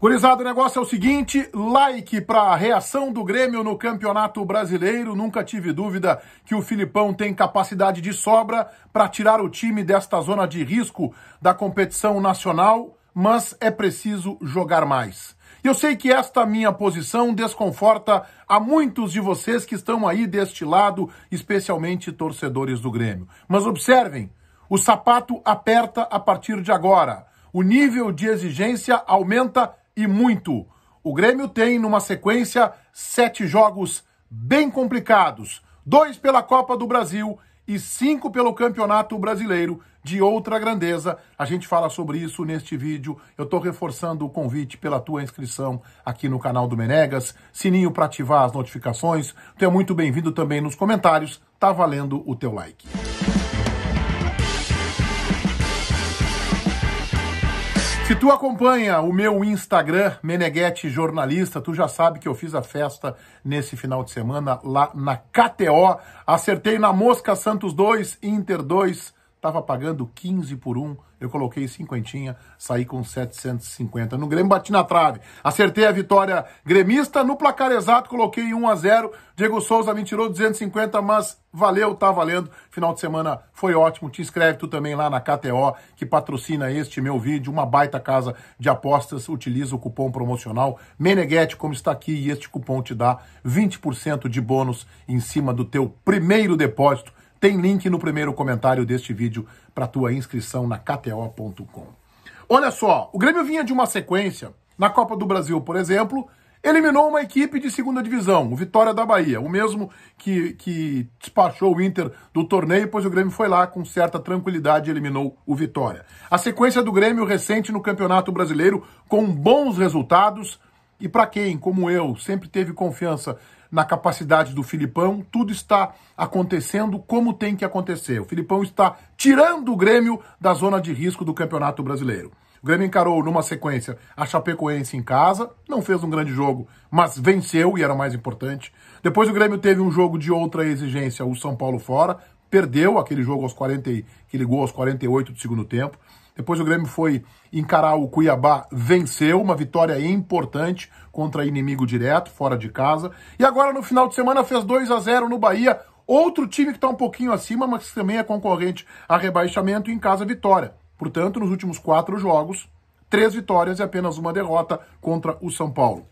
Gurizada, o negócio é o seguinte, like para a reação do Grêmio no Campeonato Brasileiro. Nunca tive dúvida que o Filipão tem capacidade de sobra para tirar o time desta zona de risco da competição nacional, mas é preciso jogar mais. E eu sei que esta minha posição desconforta a muitos de vocês que estão aí deste lado, especialmente torcedores do Grêmio. Mas observem, o sapato aperta a partir de agora. O nível de exigência aumenta e muito. O Grêmio tem numa sequência sete jogos bem complicados: dois pela Copa do Brasil e cinco pelo Campeonato Brasileiro de outra grandeza. A gente fala sobre isso neste vídeo. Eu estou reforçando o convite pela tua inscrição aqui no canal do Menegas, sininho para ativar as notificações. Tu é muito bem-vindo também nos comentários. Tá valendo o teu like. Se tu acompanha o meu Instagram, Meneghete Jornalista, tu já sabe que eu fiz a festa nesse final de semana lá na KTO. Acertei na Mosca Santos 2, Inter 2, Tava pagando 15 por 1, eu coloquei cinquentinha, saí com 750. No Grêmio bati na trave. Acertei a vitória gremista, no placar exato coloquei 1 a 0. Diego Souza me tirou 250, mas valeu, tá valendo. Final de semana foi ótimo. Te inscreve tu também lá na KTO, que patrocina este meu vídeo, uma baita casa de apostas. Utiliza o cupom promocional Meneghetti como está aqui, e este cupom te dá 20% de bônus em cima do teu primeiro depósito tem link no primeiro comentário deste vídeo para tua inscrição na KTO.com. Olha só, o Grêmio vinha de uma sequência. Na Copa do Brasil, por exemplo, eliminou uma equipe de segunda divisão, o Vitória da Bahia, o mesmo que, que despachou o Inter do torneio, pois o Grêmio foi lá com certa tranquilidade e eliminou o Vitória. A sequência do Grêmio recente no Campeonato Brasileiro, com bons resultados, e para quem, como eu, sempre teve confiança na capacidade do Filipão, tudo está acontecendo como tem que acontecer. O Filipão está tirando o Grêmio da zona de risco do Campeonato Brasileiro. O Grêmio encarou numa sequência a Chapecoense em casa, não fez um grande jogo, mas venceu e era mais importante. Depois o Grêmio teve um jogo de outra exigência, o São Paulo fora, perdeu aquele jogo aos 40 que ligou aos 48 do segundo tempo. Depois o Grêmio foi encarar o Cuiabá, venceu, uma vitória importante contra inimigo direto, fora de casa. E agora no final de semana fez 2 a 0 no Bahia, outro time que está um pouquinho acima, mas que também é concorrente a rebaixamento e em casa vitória. Portanto, nos últimos quatro jogos, três vitórias e apenas uma derrota contra o São Paulo.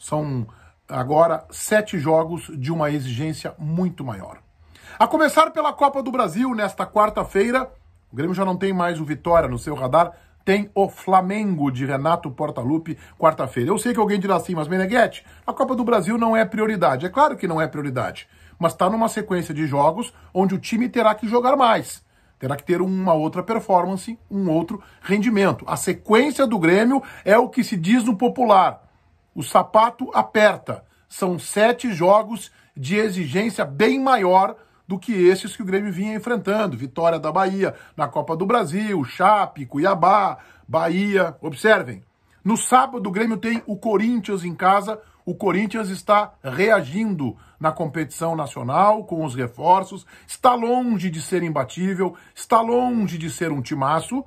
São agora sete jogos de uma exigência muito maior. A começar pela Copa do Brasil, nesta quarta-feira, o Grêmio já não tem mais o Vitória no seu radar, tem o Flamengo de Renato Portaluppi quarta-feira. Eu sei que alguém dirá assim, mas Meneghete, a Copa do Brasil não é prioridade. É claro que não é prioridade, mas está numa sequência de jogos onde o time terá que jogar mais. Terá que ter uma outra performance, um outro rendimento. A sequência do Grêmio é o que se diz no popular. O sapato aperta. São sete jogos de exigência bem maior do que esses que o Grêmio vinha enfrentando. Vitória da Bahia na Copa do Brasil, Chape, Cuiabá, Bahia. Observem, no sábado o Grêmio tem o Corinthians em casa. O Corinthians está reagindo na competição nacional com os reforços, está longe de ser imbatível, está longe de ser um timaço,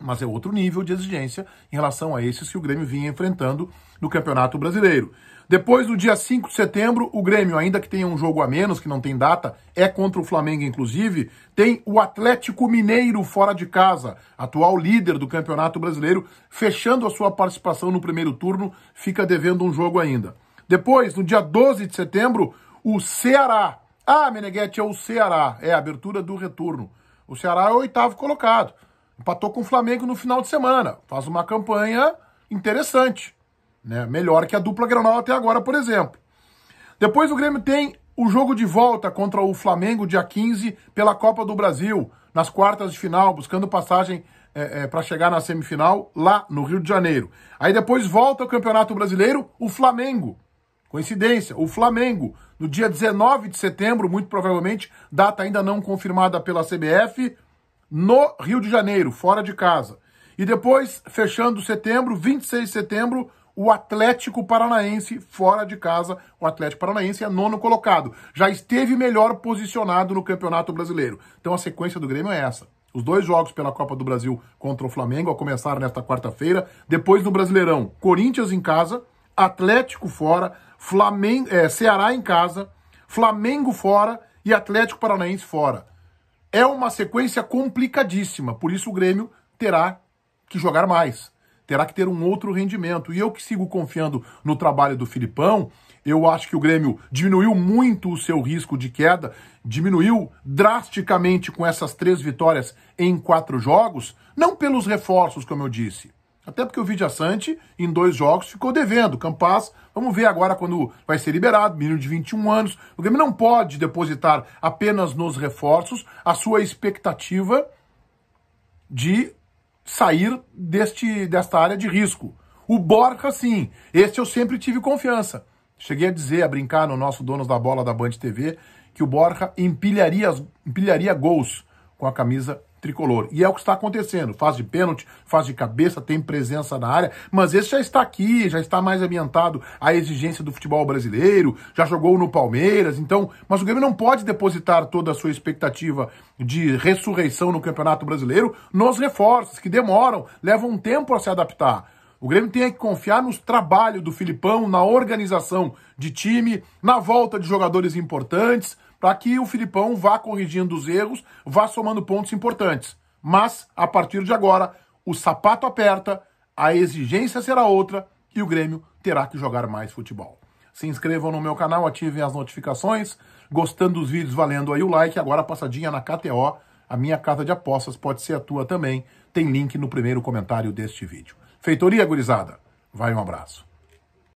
mas é outro nível de exigência em relação a esses que o Grêmio vinha enfrentando no Campeonato Brasileiro. Depois, no dia 5 de setembro, o Grêmio, ainda que tenha um jogo a menos, que não tem data, é contra o Flamengo, inclusive, tem o Atlético Mineiro fora de casa, atual líder do Campeonato Brasileiro, fechando a sua participação no primeiro turno, fica devendo um jogo ainda. Depois, no dia 12 de setembro, o Ceará. Ah, Meneghetti, é o Ceará. É a abertura do retorno. O Ceará é o oitavo colocado. Empatou com o Flamengo no final de semana. Faz uma campanha interessante. Né? Melhor que a dupla Grenal até agora, por exemplo. Depois o Grêmio tem o jogo de volta contra o Flamengo, dia 15, pela Copa do Brasil, nas quartas de final, buscando passagem é, é, para chegar na semifinal, lá no Rio de Janeiro. Aí depois volta ao Campeonato Brasileiro, o Flamengo. Coincidência, o Flamengo, no dia 19 de setembro, muito provavelmente, data ainda não confirmada pela CBF, no Rio de Janeiro, fora de casa. E depois, fechando setembro, 26 de setembro, o Atlético Paranaense fora de casa. O Atlético Paranaense é nono colocado. Já esteve melhor posicionado no Campeonato Brasileiro. Então a sequência do Grêmio é essa. Os dois jogos pela Copa do Brasil contra o Flamengo começar nesta quarta-feira. Depois do Brasileirão, Corinthians em casa, Atlético fora, Flamengo, é, Ceará em casa, Flamengo fora e Atlético Paranaense fora. É uma sequência complicadíssima, por isso o Grêmio terá que jogar mais terá que ter um outro rendimento. E eu que sigo confiando no trabalho do Filipão, eu acho que o Grêmio diminuiu muito o seu risco de queda, diminuiu drasticamente com essas três vitórias em quatro jogos, não pelos reforços, como eu disse. Até porque o Vidia Sante, em dois jogos, ficou devendo. Campas, vamos ver agora quando vai ser liberado, menino de 21 anos. O Grêmio não pode depositar apenas nos reforços a sua expectativa de sair deste, desta área de risco. O Borja, sim, este eu sempre tive confiança. Cheguei a dizer, a brincar no nosso Donos da Bola da Band TV, que o Borja empilharia, empilharia gols com a camisa tricolor. E é o que está acontecendo. Faz de pênalti, faz de cabeça, tem presença na área, mas esse já está aqui, já está mais ambientado à exigência do futebol brasileiro, já jogou no Palmeiras, então. Mas o Grêmio não pode depositar toda a sua expectativa de ressurreição no Campeonato Brasileiro nos reforços, que demoram, levam um tempo a se adaptar. O Grêmio tem que confiar no trabalho do Filipão, na organização de time, na volta de jogadores importantes para que o Filipão vá corrigindo os erros, vá somando pontos importantes. Mas, a partir de agora, o sapato aperta, a exigência será outra e o Grêmio terá que jogar mais futebol. Se inscrevam no meu canal, ativem as notificações. Gostando dos vídeos, valendo aí o like. Agora passadinha na KTO, a minha casa de apostas, pode ser a tua também. Tem link no primeiro comentário deste vídeo. Feitoria, gurizada. Vai um abraço.